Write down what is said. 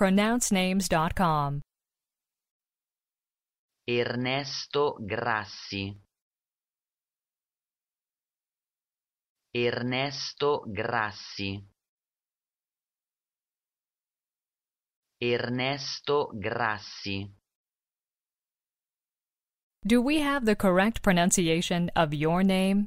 pronouncenames.com. Ernesto Grassi. Ernesto Grassi. Ernesto Grassi. Do we have the correct pronunciation of your name?